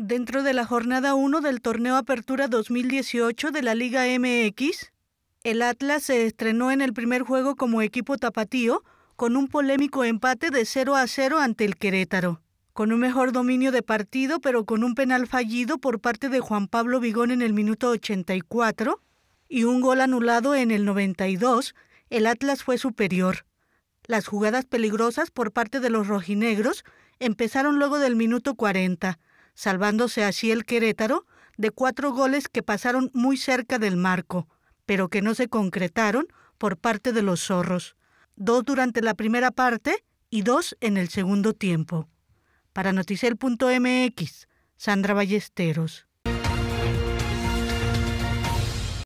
Dentro de la jornada 1 del torneo Apertura 2018 de la Liga MX, el Atlas se estrenó en el primer juego como equipo tapatío con un polémico empate de 0 a 0 ante el Querétaro. Con un mejor dominio de partido, pero con un penal fallido por parte de Juan Pablo Vigón en el minuto 84 y un gol anulado en el 92, el Atlas fue superior. Las jugadas peligrosas por parte de los rojinegros empezaron luego del minuto 40 salvándose así el Querétaro de cuatro goles que pasaron muy cerca del marco, pero que no se concretaron por parte de los zorros, dos durante la primera parte y dos en el segundo tiempo. Para noticel.mx, Sandra Ballesteros.